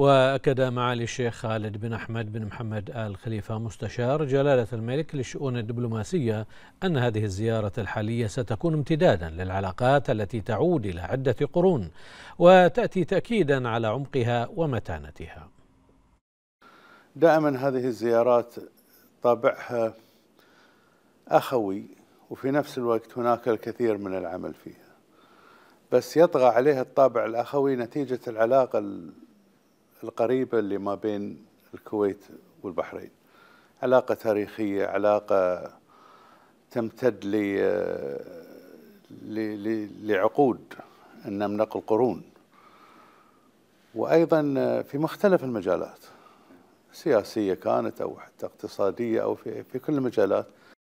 وأكد معالي الشيخ خالد بن أحمد بن محمد آل خليفة مستشار جلالة الملك للشؤون الدبلوماسية أن هذه الزيارة الحالية ستكون امتدادا للعلاقات التي تعود إلى عدة قرون وتأتي تأكيدا على عمقها ومتانتها دائما هذه الزيارات طابعها أخوي وفي نفس الوقت هناك الكثير من العمل فيها بس يطغى عليها الطابع الأخوي نتيجة العلاقة القريبة اللي ما بين الكويت والبحرين علاقة تاريخية علاقة تمتد لعقود إن نقل القرون وأيضا في مختلف المجالات سياسية كانت أو حتى اقتصادية أو في, في كل المجالات